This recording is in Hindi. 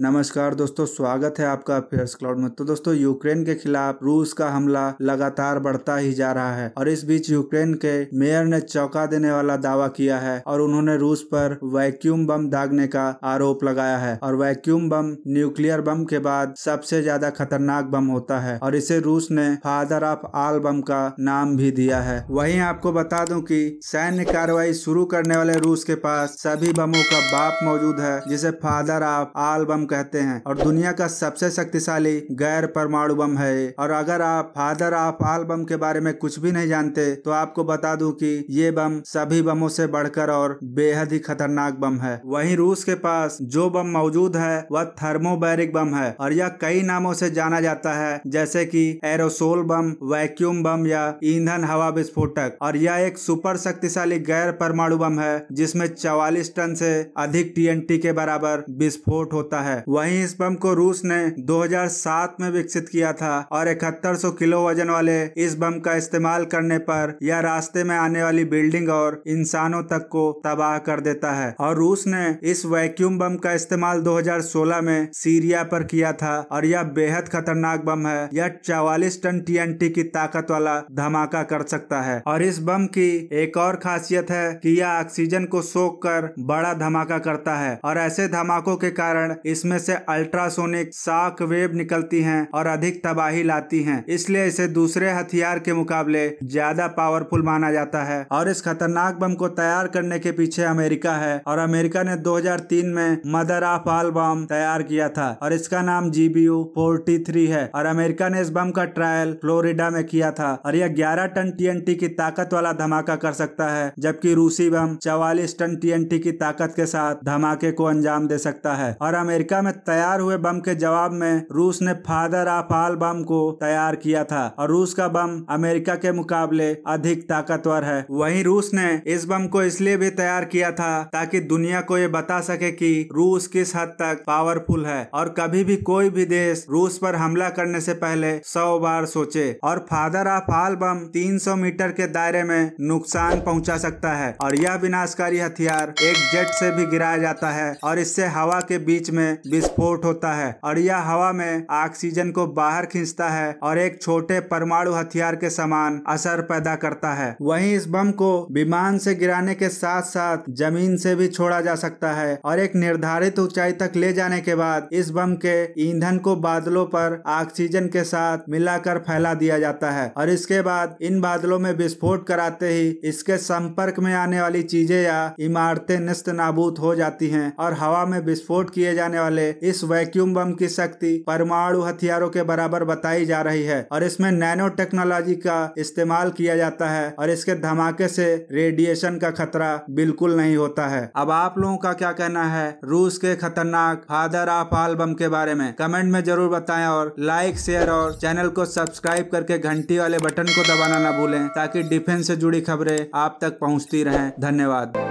नमस्कार दोस्तों स्वागत है आपका अफेयर्स क्लाउड में तो दोस्तों यूक्रेन के खिलाफ रूस का हमला लगातार बढ़ता ही जा रहा है और इस बीच यूक्रेन के मेयर ने चौंका देने वाला दावा किया है और उन्होंने रूस पर वैक्यूम बम दागने का आरोप लगाया है और वैक्यूम बम न्यूक्लियर बम के बाद सबसे ज्यादा खतरनाक बम होता है और इसे रूस ने फादर ऑफ आल बम का नाम भी दिया है वही आपको बता दू की सैन्य कार्रवाई शुरू करने वाले रूस के पास सभी बमों का बाप मौजूद है जिसे फादर ऑफ आल बम कहते हैं और दुनिया का सबसे शक्तिशाली गैर परमाणु बम है और अगर आप फादर ऑफ आल बम के बारे में कुछ भी नहीं जानते तो आपको बता दूं कि ये बम सभी बमों से बढ़कर और बेहद ही खतरनाक बम है वहीं रूस के पास जो बम मौजूद है वह थर्मोबैरिक बम है और यह कई नामों से जाना जाता है जैसे कि एरोसोल बम वैक्यूम बम या ईंधन हवा विस्फोटक और यह एक सुपर शक्तिशाली गैर परमाणु बम है जिसमें 44 टन से अधिक टीएनटी के बराबर विस्फोट होता है है वहीं इस बम को रूस ने 2007 में विकसित किया था और इकहत्तर किलो वजन वाले इस बम का इस्तेमाल करने पर यह रास्ते में आने वाली बिल्डिंग और इंसानों तक को तबाह कर देता है और रूस ने इस वैक्यूम बम का इस्तेमाल 2016 में सीरिया पर किया था और यह बेहद खतरनाक बम है यह चौवालीस टन टीएनटी की ताकत वाला धमाका कर सकता है और इस बम की एक और खासियत है कि यह ऑक्सीजन को सोख कर बड़ा धमाका करता है और ऐसे धमाकों के कारण इसमें जिसमें से अल्ट्रासोनिक साक वेव निकलती हैं और अधिक तबाही लाती हैं इसलिए इसे दूसरे हथियार के मुकाबले ज्यादा पावरफुल माना जाता है और इस खतरनाक बम को तैयार करने के पीछे अमेरिका है और अमेरिका ने 2003 में मदर ऑफ आल बम तैयार किया था और इसका नाम जीबीयू 43 है और अमेरिका ने इस बम का ट्रायल फ्लोरिडा में किया था और यह ग्यारह टन टी की ताकत वाला धमाका कर सकता है जबकि रूसी बम चवालीस टन टी की ताकत के साथ धमाके को अंजाम दे सकता है और अमेरिका अमेरिका में तैयार हुए बम के जवाब में रूस ने फादर ऑफ आल बम को तैयार किया था और रूस का बम अमेरिका के मुकाबले अधिक ताकतवर है वहीं रूस ने इस बम को इसलिए भी तैयार किया था ताकि दुनिया को ये बता सके कि रूस किस हद तक पावरफुल है और कभी भी कोई भी देश रूस पर हमला करने से पहले सौ बार सोचे और father of all bomb 300 metre के दायरे में नुकसान पहुंचा सकता है और यह विनाशकारी हथियार एक जेट से भी गिराया जाता है और इससे हवा के बीच में विस्फोट होता है और यह हवा में ऑक्सीजन को बाहर खींचता है और एक छोटे परमाणु हथियार के समान असर पैदा करता है वहीं इस बम को विमान से गिराने के साथ साथ जमीन से भी छोड़ा जा सकता है और एक निर्धारित ऊंचाई तक ले जाने के बाद इस बम के ईंधन को बादलों पर ऑक्सीजन के साथ मिलाकर फैला दिया जाता है और इसके बाद इन बादलों में विस्फोट कराते ही इसके संपर्क में आने वाली चीजें या इमारतें नष्ट नाबूद हो जाती हैं और हवा में विस्फोट किए जाने वाले वाले इस वैक्यूम बम की शक्ति परमाणु हथियारों के बराबर बताई जा रही है और इसमें नैनो टेक्नोलॉजी का इस्तेमाल किया जाता है और इसके धमाके से रेडिएशन का खतरा बिल्कुल नहीं होता है अब आप लोगों का क्या कहना है रूस के खतरनाक फादर ऑफ आल बम के बारे में कमेंट में जरूर बताए और लाइक शेयर और चैनल को सब्सक्राइब करके घंटी वाले बटन को दबाना ना भूलें ताकि डिफेंस से जुड़ी खबरें आप तक पहुंचती रहें धन्यवाद